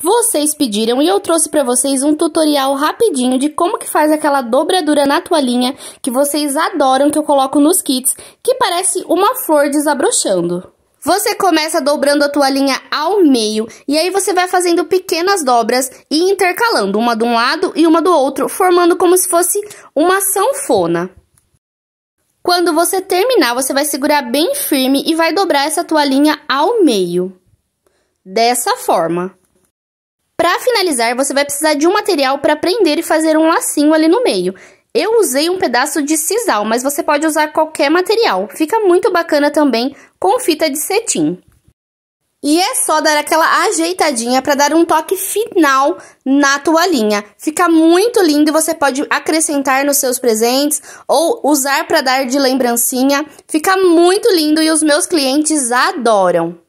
Vocês pediram e eu trouxe para vocês um tutorial rapidinho de como que faz aquela dobradura na toalhinha que vocês adoram que eu coloco nos kits, que parece uma flor desabrochando. Você começa dobrando a toalhinha ao meio e aí você vai fazendo pequenas dobras e intercalando uma de um lado e uma do outro, formando como se fosse uma sanfona. Quando você terminar, você vai segurar bem firme e vai dobrar essa toalhinha ao meio. Dessa forma. Para finalizar, você vai precisar de um material para prender e fazer um lacinho ali no meio. Eu usei um pedaço de sisal, mas você pode usar qualquer material. Fica muito bacana também com fita de cetim. E é só dar aquela ajeitadinha para dar um toque final na toalhinha. Fica muito lindo e você pode acrescentar nos seus presentes ou usar para dar de lembrancinha. Fica muito lindo e os meus clientes adoram.